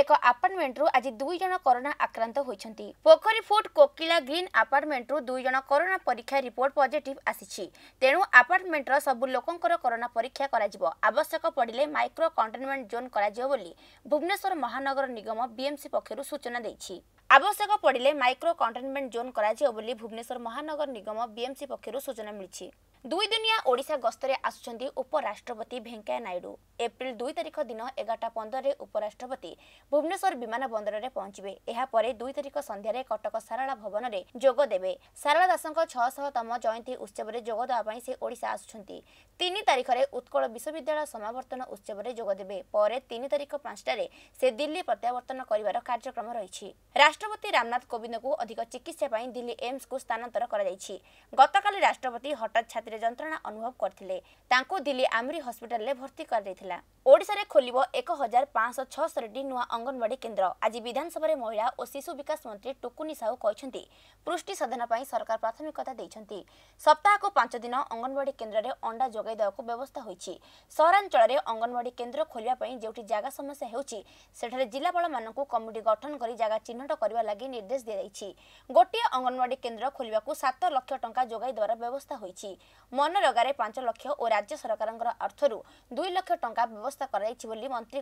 ଏକ ଆପାର୍ଟମେଣ୍ଟରୁ ଆଜି ଦୁଇ ଜଣ କରୋନା ଆକ୍ରାନ୍ତ ହୋଇଛନ୍ତି ପୋଖରୀ ଫୁଟ୍ କୋକିଲା ଗ୍ରୀନ୍ ଆପାର୍ଟମେଣ୍ଟରୁ ଦୁଇ ଜଣ କରୋନା ପରୀକ୍ଷା ରିପୋର୍ଟ ପଜିଟିଭ୍ ଆସିଛି ତେଣୁ ଆପାର୍ଟମେଣ୍ଟର ସବୁ ଲୋକଙ୍କର କରୋନା ପରୀକ୍ଷା କରାଯିବ ଆବଶ୍ୟକ ପଡ଼ିଲେ ମାଇକ୍ରୋ କଣ୍ଟେନମେଣ୍ଟ ଜୋନ୍ କରାଯିବ ବୋଲି ଭୁବନେଶ୍ୱର ମହାନଗର ନିଗମ ବିଏମ୍ସି ପକ୍ଷରୁ ସୂଚନା ଦେଇଛି ଆବଶ୍ୟକ ପଡ଼ିଲେ ମାଇକ୍ରୋ କଣ୍ଟେନମେଣ୍ଟ ଜୋନ୍ କରାଯିବ ବୋଲି ଭୁବନେଶ୍ୱର ମହାନଗର ନିଗମ ବିଏମ୍ସି ପକ୍ଷରୁ ସୂଚନା ମିଳିଛି ଦୁଇଦିନିଆ ଓଡ଼ିଶା ଗସ୍ତରେ ଆସୁଛନ୍ତି ଉପରାଷ୍ଟ୍ରପତି ଭେଙ୍କୟା ନାଇଡୁ ଏପ୍ରିଲ ଦୁଇ ତାରିଖ ଦିନ ଏଗାରଟା ପନ୍ଦରରେ ଉପରାଷ୍ଟ୍ରପତି ଭୁବନେଶ୍ୱର ବିମାନ ବନ୍ଦରରେ ପହଞ୍ଚିବେ ଏହାପରେ ଦୁଇ ତାରିଖ ସନ୍ଧ୍ୟାରେ କଟକ ସାରଳା ଭବନରେ ଯୋଗ ଦେବେ ସାରଳା ଦାସଙ୍କ ଛଅଶହତମ ଜୟନ୍ତୀ ଉତ୍ସବରେ ଯୋଗ ଦେବା ପାଇଁ ସେ ଓଡ଼ିଶା ଆସୁଛନ୍ତି ତିନି ତାରିଖରେ ଉତ୍କଳ ବିଶ୍ୱବିଦ୍ୟାଳୟ ସମାବର୍ତ୍ତନ ଉତ୍ସବରେ ଯୋଗ ଦେବେ ପରେ ତିନି ତାରିଖ ପାଞ୍ଚଟାରେ ସେ ଦିଲ୍ଲୀ ପ୍ରତ୍ୟାବର୍ତ୍ତନ କରିବାର କାର୍ଯ୍ୟକ୍ରମ ରହିଛି ରାଷ୍ଟ୍ରପତି ରାମନାଥ କୋବିନ୍ଦଙ୍କୁ ଅଧିକ ଚିକିତ୍ସା ପାଇଁ ଦିଲ୍ଲୀ ଏମ୍ସକୁ ସ୍ଥାନାନ୍ତର କରାଯାଇଛି ଗତକାଲି ରାଷ୍ଟ୍ରପତି ହଠାତ୍ ଛାତିରେ ଯନ୍ତ୍ରଣା ଅନୁଭବ କରିଥିଲେ ତାଙ୍କୁ ଦିଲ୍ଲୀ ଆମରୀ ହସ୍ପିଟାଲରେ ଭର୍ତ୍ତି କରାଯାଇଥିଲା ଓଡ଼ିଶାରେ ଖୋଲିବ ଏକ ହଜାର ପାଞ୍ଚଶହ ଛଅଷଠି ନୂଆ ଅଙ୍ଗନବାଡ଼ି କେନ୍ଦ୍ର ଆଜି ବିଧାନସଭାରେ ମହିଳା ଓ ଶିଶୁ ବିକାଶ ମନ୍ତ୍ରୀ ଟୁକୁନି ସାହୁ କହିଛନ୍ତି ପୃଷ୍ଟି ସାଧନ ପାଇଁ ସରକାର ପ୍ରାଥମିକତା ଦେଇଛନ୍ତି ସପ୍ତାହକୁ ପାଞ୍ଚ ଦିନ ଅଙ୍ଗନବାଡ଼ି କେନ୍ଦ୍ରରେ ଅଣ୍ଡା ଯୋଗାଇ ଦେବାକୁ ବ୍ୟବସ୍ଥା ହୋଇଛି ସହରାଞ୍ଚଳରେ ଅଙ୍ଗନବାଡ଼ି କେନ୍ଦ୍ର ଖୋଲିବା ପାଇଁ ଯେଉଁଠି ଜାଗା ସମସ୍ୟା ହେଉଛି ସେଠାରେ ଜିଲ୍ଲାପାଳମାନଙ୍କୁ କମିଟି ଗଠନ କରି ଜାଗା ଚିହ୍ନଟ କରିବା ଲାଗି ନିର୍ଦ୍ଦେଶ ଦିଆଯାଇଛି ଗୋଟିଏ ଅଙ୍ଗନବାଡ଼ି କେନ୍ଦ୍ର ଖୋଲିବାକୁ ସାତ ଲକ୍ଷ ଟଙ୍କା ଯୋଗାଇ ଦେବାର ବ୍ୟବସ୍ଥା ହୋଇଛି मनरगार पाँच राज्य सरकारको अर्थहरू दुई लक्ष टा व्यवस्था गरि मन्त्री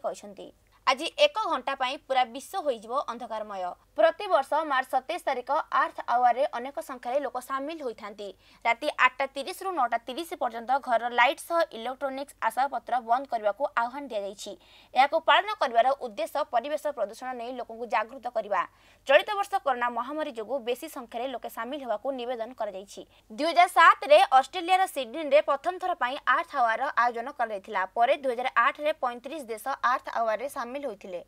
आज एक घंटा पाई पूरा विश्व हुन्छ अन्धकारमय प्रती वर्ष मार्च सतैस तारिख आर्थ आवारे अनेक संख्यो सामल र घर ललेक्कट्रोन आशापत्र बन्द पालन दिइरहेको उद्देश्य यहाँ प्रदूषण नै लोक जागृत चलित वर्ष कोरोना महामारि बेसी संख्यालु हजार सत ले अस्ट्रेलिया र सिडनी प्रथम आर्थ आवार आयोजन गरि दुई हजार आठ पैँतिस देश आर्थ आवारे सबै ସାମିଲ ହୋଇଥିଲେ